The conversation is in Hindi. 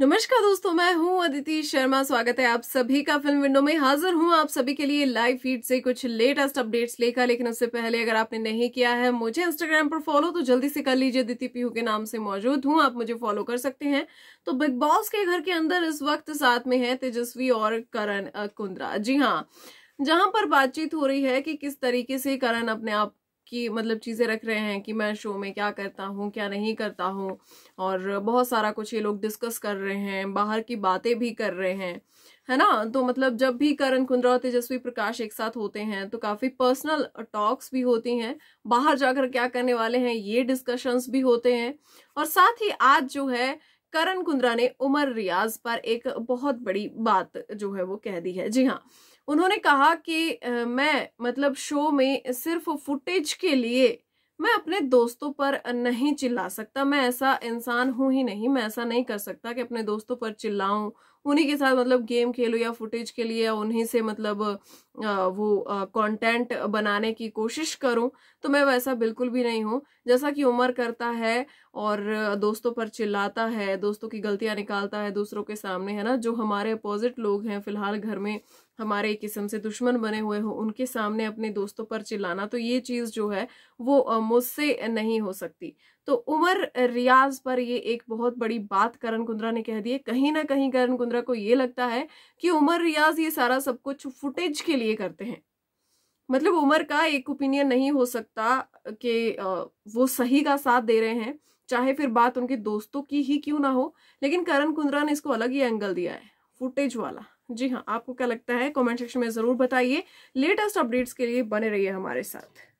नमस्कार दोस्तों मैं हूं अदिति शर्मा स्वागत है आप सभी का फिल्म विंडो में हाजिर हूं आप सभी के लिए लाइव फीड से कुछ लेटेस्ट अपडेट्स लेकर लेकिन उससे पहले अगर आपने नहीं किया है मुझे इंस्टाग्राम पर फॉलो तो जल्दी से कर लीजिए अदिति पीहू के नाम से मौजूद हूं आप मुझे फॉलो कर सकते हैं तो बिग बॉस के घर के अंदर इस वक्त साथ में है तेजस्वी और करण कुंद्रा जी हाँ जहां पर बातचीत हो रही है कि किस तरीके से करण अपने आप की मतलब चीज़ें रख रहे हैं कि मैं शो में क्या करता हूँ क्या नहीं करता हूँ और बहुत सारा कुछ ये लोग डिस्कस कर रहे हैं बाहर की बातें भी कर रहे हैं है ना तो मतलब जब भी करण कुंद्रा और तेजस्वी प्रकाश एक साथ होते हैं तो काफ़ी पर्सनल टॉक्स भी होती हैं बाहर जाकर क्या करने वाले हैं ये डिस्कशंस भी होते हैं और साथ ही आज जो है करण कुंद्रा ने उमर रियाज पर एक बहुत बड़ी बात जो है वो कह दी है जी हाँ उन्होंने कहा कि मैं मतलब शो में सिर्फ फुटेज के लिए मैं अपने दोस्तों पर नहीं चिल्ला सकता मैं ऐसा इंसान हूँ ही नहीं मैं ऐसा नहीं कर सकता कि अपने दोस्तों पर चिल्लाऊं उन्हीं के साथ मतलब गेम खेलूँ या फुटेज के लिए या उन्हीं से मतलब वो कंटेंट बनाने की कोशिश करूँ तो मैं वैसा बिल्कुल भी नहीं हूँ जैसा कि उमर करता है और दोस्तों पर चिल्लाता है दोस्तों की गलतियाँ निकालता है दूसरों के सामने है ना जो हमारे अपोजिट लोग हैं फिलहाल घर में हमारे किस्म से दुश्मन बने हुए हों उनके सामने अपने दोस्तों पर चिल्लाना तो ये चीज़ जो है वो मुझसे नहीं हो सकती तो उमर रियाज पर ये एक बहुत बड़ी बात करण कुंद्रा ने कह दी है कहीं ना कहीं करण कुंद्रा को ये लगता है कि उमर रियाज ये सारा सब कुछ फुटेज के लिए करते हैं मतलब उमर का एक ओपिनियन नहीं हो सकता कि वो सही का साथ दे रहे हैं चाहे फिर बात उनके दोस्तों की ही क्यों ना हो लेकिन करण कुंद्रा ने इसको अलग ही एंगल दिया है फुटेज वाला जी हाँ आपको क्या लगता है कमेंट सेक्शन में ज़रूर बताइए लेटेस्ट अपडेट्स के लिए बने रहिए हमारे साथ